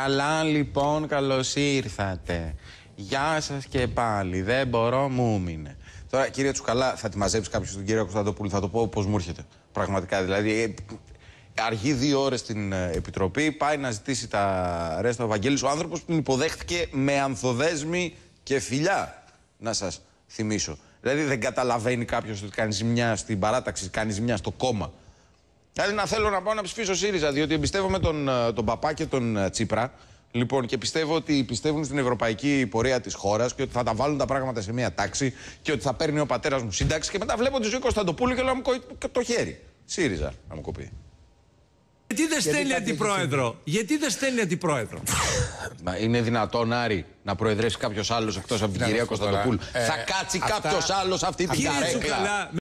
Καλά λοιπόν, καλώς ήρθατε. Γεια σας και πάλι. Δεν μπορώ, μου Τώρα, κύριε Τσουκαλά, θα τη μαζέψεις κάποιος τον κύριο Κωνσταντοπούλου, θα το πω πώς μου έρχεται. Πραγματικά δηλαδή. Ε, αργεί δύο ώρες στην ε, Επιτροπή, πάει να ζητήσει τα ρέστα ο Βαγγέλη. Ο άνθρωπος που την υποδέχτηκε με ανθοδέσμη και φιλιά. Να σας θυμίσω. Δηλαδή δεν καταλαβαίνει κάποιος ότι κάνεις ζημιά στην παράταξη, κάνεις ζημιά στο κόμμα. Θα δηλαδή να θέλω να πάω να ψηφίσω ΣΥΡΙΖΑ, διότι εμπιστεύομαι τον, ε, τον Παπά και τον ε, Τσίπρα. Λοιπόν, και πιστεύω ότι πιστεύουν στην ευρωπαϊκή πορεία της χώρας και ότι θα τα βάλουν τα πράγματα σε μία τάξη και ότι θα παίρνει ο πατέρας μου σύνταξη. Και μετά βλέπω τη ζωή Κωνσταντοπούλου και λέω μου κόβει το χέρι. ΣΥΡΙΖΑ, να μου κοπεί. Γιατί δεν στέλνει αντιπρόεδρο. Γιατί δεν στέλνει αντιπρόεδρο. Μα είναι δυνατόν, Άρη, να προεδρεύσει κάποιος άλλος εκτός από την κυρία Κωνσταντοπούλου. Ε, θα κάτσει κάποιος άλλος αυτή την καρέκλα.